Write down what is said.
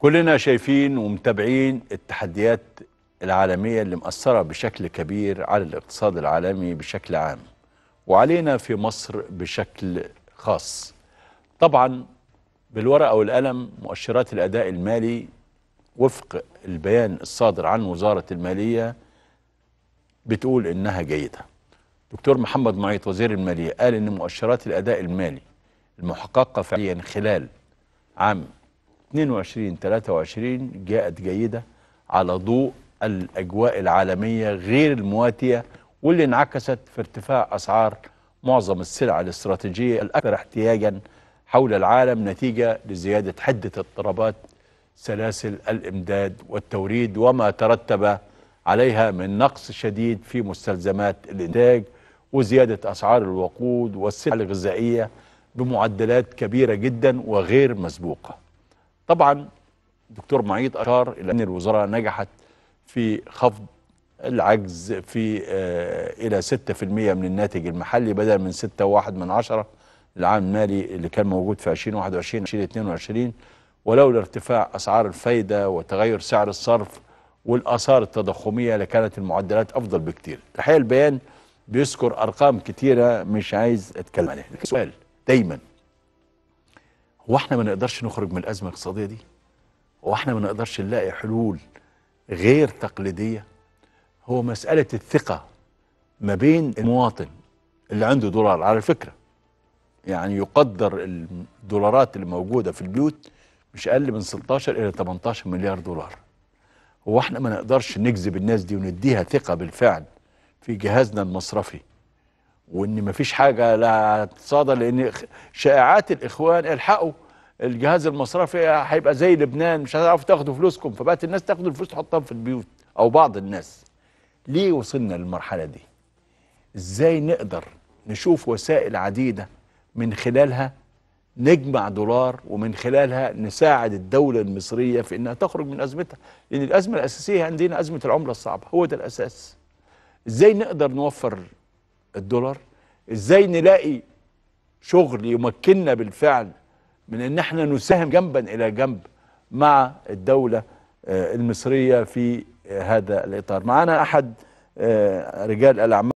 كلنا شايفين ومتابعين التحديات العالمية اللي مأثرة بشكل كبير على الاقتصاد العالمي بشكل عام وعلينا في مصر بشكل خاص طبعا بالورقة والقلم مؤشرات الأداء المالي وفق البيان الصادر عن وزارة المالية بتقول إنها جيدة دكتور محمد معيط وزير المالية قال إن مؤشرات الأداء المالي المحققة فعليا خلال عام 22 23 جاءت جيدة على ضوء الأجواء العالمية غير المواتية واللي انعكست في ارتفاع أسعار معظم السلع الاستراتيجية الأكثر احتياجا حول العالم نتيجة لزيادة حدة اضطرابات سلاسل الإمداد والتوريد وما ترتب عليها من نقص شديد في مستلزمات الإنتاج وزيادة أسعار الوقود والسلع الغذائية بمعدلات كبيرة جدا وغير مسبوقة طبعا الدكتور معيط أشار إلى أن الوزارة نجحت في خفض العجز في آه، إلى 6% من الناتج المحلي بدل من 6.1 من 10 العام المالي اللي كان موجود في 2021 2022 ولولا ارتفاع أسعار الفايدة وتغير سعر الصرف والآثار التضخمية لكانت المعدلات أفضل بكتير الحقيقة البيان بيذكر أرقام كتيرة مش عايز أتكلم عليها السؤال دايماً هو احنا ما نقدرش نخرج من الازمه الاقتصاديه دي؟ هو احنا ما نقدرش نلاقي حلول غير تقليديه؟ هو مساله الثقه ما بين المواطن اللي عنده دولار على فكره يعني يقدر الدولارات اللي موجوده في البيوت مش اقل من 16 الى 18 مليار دولار. هو احنا ما نقدرش نجذب الناس دي ونديها ثقه بالفعل في جهازنا المصرفي وان مفيش حاجه لا هتتصادر لان شائعات الاخوان الحقوا الجهاز المصرفي هيبقى زي لبنان مش هتعرفوا تاخدوا فلوسكم فبقت الناس تاخد الفلوس تحطها في البيوت او بعض الناس ليه وصلنا للمرحله دي ازاي نقدر نشوف وسائل عديده من خلالها نجمع دولار ومن خلالها نساعد الدولة المصرية في أنها تخرج من أزمتها لأن الأزمة الأساسية عندنا أزمة العملة الصعبة هو ده الأساس إزاي نقدر نوفر الدولار ازاي نلاقي شغل يمكننا بالفعل من ان احنا نساهم جنبا الى جنب مع الدولة آه، المصرية في آه، هذا الإطار معنا أحد آه، رجال الأعمال